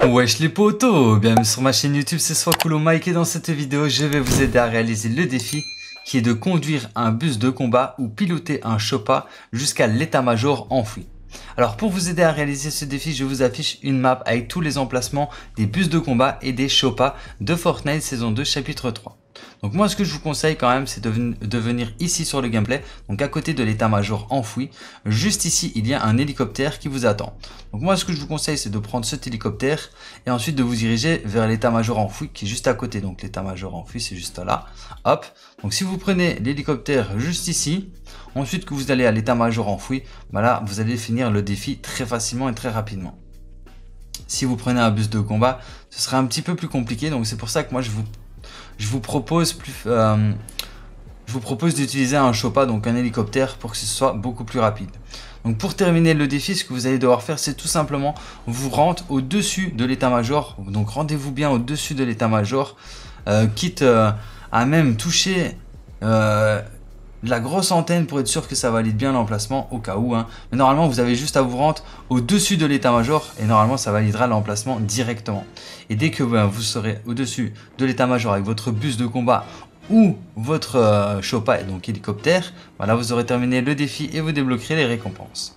Wesh les potos, bienvenue sur ma chaîne YouTube, c'est Swakulo Mike et dans cette vidéo je vais vous aider à réaliser le défi qui est de conduire un bus de combat ou piloter un Chopa jusqu'à l'état-major enfoui. Alors pour vous aider à réaliser ce défi, je vous affiche une map avec tous les emplacements des bus de combat et des chopas de Fortnite saison 2 chapitre 3. Donc moi ce que je vous conseille quand même c'est de, venir ici sur le gameplay, donc à côté de l'état-major enfoui. Juste ici il y a un hélicoptère qui vous attend. Donc moi ce que je vous conseille c'est de prendre cet hélicoptère et ensuite de vous diriger vers l'état-major enfoui qui est juste à côté. Donc l'état-major enfoui c'est juste là. Hop. Donc si vous prenez l'hélicoptère juste ici, ensuite que vous allez à l'état-major enfoui, bah vous allez finir le défi très facilement et très rapidement si vous prenez un bus de combat, ce sera un petit peu plus compliqué. Donc c'est pour ça que moi je vous je vous propose plus, euh, je vous propose d'utiliser un Chopa, donc un hélicoptère, pour que ce soit beaucoup plus rapide. Donc pour terminer le défi, ce que vous allez devoir faire, c'est tout simplement vous rendre au-dessus de l'état-major. Donc rendez-vous bien au-dessus de l'état-major, euh, quitte euh, à même toucher de la grosse antenne pour être sûr que ça valide bien l'emplacement au cas où. Hein. Mais normalement, vous avez juste à vous rendre au-dessus de l'état-major et normalement, ça validera l'emplacement directement. Et dès que ben, vous serez au-dessus de l'état-major avec votre bus de combat ou votre euh, Chopa, donc hélicoptère, voilà, ben vous aurez terminé le défi et vous débloquerez les récompenses.